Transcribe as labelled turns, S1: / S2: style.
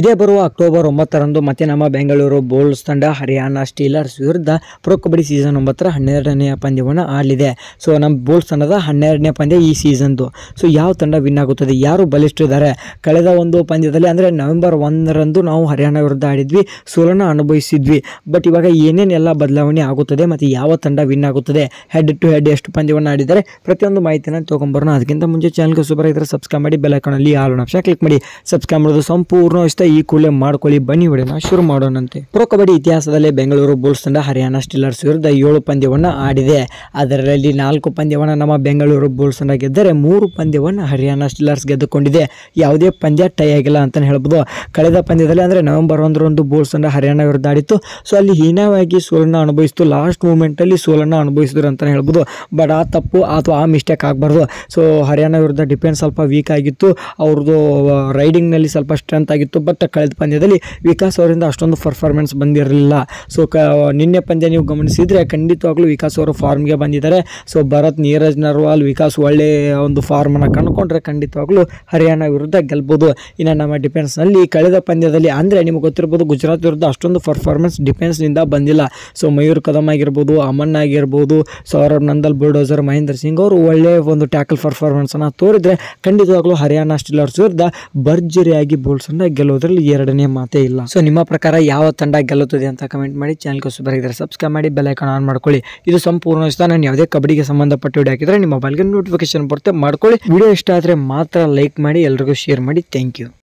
S1: ಇದೇ ಬರುವ ಅಕ್ಟೋಬರ್ ಒಂಬತ್ತರಂದು ಮತ್ತೆ ನಮ್ಮ ಬೆಂಗಳೂರು ಬೋಲ್ಸ್ ತಂಡ ಹರಿಯಾಣ ಸ್ಟೀಲರ್ಸ್ ವಿರುದ್ಧ ಪ್ರೊ ಕಬಡ್ಡಿ ಸೀಸನ್ ಒಂಬತ್ತರ ಹನ್ನೆರಡನೇ ಪಂದ್ಯವನ್ನು ಆಡಲಿದೆ ಸೊ ನಮ್ಮ ಬೋಲ್ಸ್ ತಂಡದ ಹನ್ನೆರಡನೇ ಪಂದ್ಯ ಈ ಸೀಸನ್ದು ಸೊ ಯಾವ ತಂಡ ವಿನ್ ಆಗುತ್ತದೆ ಯಾರು ಬಲಿಷ್ಠರಿದ್ದಾರೆ ಕಳೆದ ಒಂದು ಪಂದ್ಯದಲ್ಲಿ ಅಂದರೆ ನವೆಂಬರ್ ಒಂದರಂದು ನಾವು ಹರಿಯಾಣ ವಿರುದ್ಧ ಆಡಿದ್ವಿ ಸೋಲನ್ನು ಅನುಭವಿಸಿದ್ವಿ ಬಟ್ ಇವಾಗ ಏನೇನೆಲ್ಲ ಬದಲಾವಣೆ ಆಗುತ್ತದೆ ಮತ್ತು ಯಾವ ತಂಡ ವಿನ್ ಆಗುತ್ತದೆ ಹೆಡ್ ಟು ಹೆಡ್ ಎಷ್ಟು ಪಂದ್ಯವನ್ನು ಆಡಿದ್ದಾರೆ ಪ್ರತಿಯೊಂದು ಮಾಹಿತಿಯನ್ನು ತೊಗೊಂಬರೋಣ ಅದಕ್ಕಿಂತ ಮುಂಚೆ ಚಾನಲ್ಗೆ ಸೂಪರ್ ಆಗಿದ್ದರೆ ಸಬ್ಸ್ಕ್ರೈಬ್ ಮಾಡಿ ಬೆಲ್ ಐಕಾನಲ್ಲಿ ಆಲ್ ಆಪ್ಷನ್ ಕ್ಲಿಕ್ ಮಾಡಿ ಸಬ್ಸ್ಕ್ರೈಬ್ ಮಾಡೋದು ಸಂಪೂರ್ಣ ಇಷ್ಟ ಈ ಕೂಡಲೇ ಮಾಡ್ಕೊಳ್ಳಿ ಬನ್ನಿ ಹೊಡೆಯನ್ನ ಶುರು ಮಾಡೋಣಂತೆ ಪ್ರೊ ಕಬಡ್ಡಿ ಇತಿಹಾಸದಲ್ಲಿ ಬೆಂಗಳೂರು ಬುಲ್ಸ್ ತಂಡ ಹರಿಯಾಣ ಸ್ಟಿಲ್ಲರ್ಸ್ ವಿರುದ್ಧ ಏಳು ಪಂದ್ಯವನ್ನು ಆಡಿದೆ ಅದರಲ್ಲಿ ನಾಲ್ಕು ಪಂದ್ಯವನ್ನು ನಮ್ಮ ಬೆಂಗಳೂರು ಬುಲ್ಸ್ ತಂಡ ಗೆದ್ದರೆ ಮೂರು ಪಂದ್ಯವನ್ನು ಹರಿಯಾಣ ಸ್ಟಿಲ್ಲರ್ಸ್ ಗೆದ್ದುಕೊಂಡಿದೆ ಯಾವುದೇ ಪಂದ್ಯ ಟೈ ಆಗಿಲ್ಲ ಅಂತಲೇ ಹೇಳ್ಬೋದು ಕಳೆದ ಪಂದ್ಯದಲ್ಲಿ ಅಂದರೆ ನವೆಂಬರ್ ಒಂದರಂದು ಬುಲ್ಸ್ ತಂಡ ಹರಿಯಾಣ ವಿರುದ್ಧ ಆಡಿತ್ತು ಸೊ ಅಲ್ಲಿ ಹೀನವಾಗಿ ಸೋಲನ್ನು ಅನುಭವಿಸಿತು ಲಾಸ್ಟ್ ಮೂಮೆಂಟಲ್ಲಿ ಸೋಲನ್ನು ಅನುಭವಿಸಿದ್ರು ಅಂತಲೇ ಹೇಳ್ಬೋದು ಬಟ್ ಆ ತಪ್ಪು ಅಥವಾ ಆ ಮಿಸ್ಟೇಕ್ ಆಗಬಾರ್ದು ಸೊ ಹರಿಯಾಣ ವಿರುದ್ಧ ಡಿಫೆನ್ಸ್ ಸ್ವಲ್ಪ ವೀಕ್ ಆಗಿತ್ತು ಅವ್ರದ್ದು ರೈಡಿಂಗ್ನಲ್ಲಿ ಸ್ವಲ್ಪ ಸ್ಟ್ರೆಂತ್ ಆಗಿತ್ತು ಬಟ್ ಕಳೆದ ಪಂದ್ಯದಲ್ಲಿ ವಿಕಾಸ್ ಅವರಿಂದ ಅಷ್ಟೊಂದು ಪರ್ಫಾರ್ಮೆನ್ಸ್ ಬಂದಿರಲಿಲ್ಲ ಸೊ ಕ ನಿನ್ನೆ ಪಂದ್ಯ ನೀವು ಗಮನಿಸಿದರೆ ಖಂಡಿತವಾಗ್ಲೂ ವಿಕಾಸ್ ಅವರು ಫಾರ್ಮ್ಗೆ ಬಂದಿದ್ದಾರೆ ಸೊ ಭರತ್ ನೀರಜ್ ನರ್ವಾಲ್ ವಿಕಾಸ್ ಒಳ್ಳೆ ಒಂದು ಫಾರ್ಮನ್ನು ಕಂಡುಕೊಂಡ್ರೆ ಖಂಡಿತವಾಗ್ಲೂ ಹರಿಯಾಣ ವಿರುದ್ಧ ಗೆಲ್ಬೋದು ಇನ್ನು ನಮ್ಮ ಡಿಫೆನ್ಸ್ನಲ್ಲಿ ಕಳೆದ ಪಂದ್ಯದಲ್ಲಿ ಅಂದರೆ ನಿಮಗೆ ಗೊತ್ತಿರ್ಬೋದು ಗುಜರಾತ್ ವಿರುದ್ಧ ಅಷ್ಟೊಂದು ಪರ್ಫಾರ್ಮೆನ್ಸ್ ಡಿಫೆನ್ಸ್ನಿಂದ ಬಂದಿಲ್ಲ ಸೊ ಮಯೂರ್ ಕದಮ್ ಆಗಿರ್ಬೋದು ಅಮನ್ ಆಗಿರ್ಬೋದು ಸೌರವ್ ನಂದಲ್ ಬುಲ್ಡೋಸರ್ ಮಹೇಂದ್ರ ಸಿಂಗ್ ಅವರು ಒಳ್ಳೆಯ ಒಂದು ಟ್ಯಾಕಲ್ ಪರ್ಫಾರ್ಮೆನ್ಸನ್ನು ತೋರಿದರೆ ಖಂಡಿತವಾಗ್ಲೂ ಹರಿಯಾಣ ಸ್ಟಿಲರ್ಸ್ ವಿರುದ್ಧ ಭರ್ಜರಿಯಾಗಿ ಬೋಲ್ಸನ್ನು ಗೆಲ್ಲೋದು ಅನ್ನೋದ್ರಲ್ಲಿ ಎರಡನೇ ಮಾತೇ ಇಲ್ಲ ಸೊ ನಿಮ್ಮ ಪ್ರಕಾರ ಯಾವ ತಂಡ ಗೆಲ್ಲುತ್ತದೆ ಅಂತ ಕಮೆಂಟ್ ಮಾಡಿ ಚಾನಲ್ ಬರೀತಾರೆ ಸಬ್ಸ್ಕ್ರೈಬ್ ಮಾಡಿ ಐಕಾನ್ ಆನ್ ಮಾಡ್ಕೊಳ್ಳಿ ಇದು ಸಂಪೂರ್ಣ ಇಷ್ಟ ನಾನು ಯಾವುದೇ ಕಬಡ್ಡಿಗೆ ಸಂಬಂಧಪಟ್ಟ ವಿಡಿಯೋ ಹಾಕಿದ್ರೆ ನಿಮ್ಮ ಮೊಬೈಲ್ಗೆ ನೋಟಿಫಿಕೇಶನ್ ಬರುತ್ತೆ ಮಾಡ್ಕೊಳ್ಳಿ ವಿಡಿಯೋ ಇಷ್ಟ ಆದರೆ ಮಾತ್ರ ಲೈಕ್ ಮಾಡಿ ಎಲ್ರಿಗೂ ಶೇರ್ ಮಾಡಿ ಥ್ಯಾಂಕ್ ಯು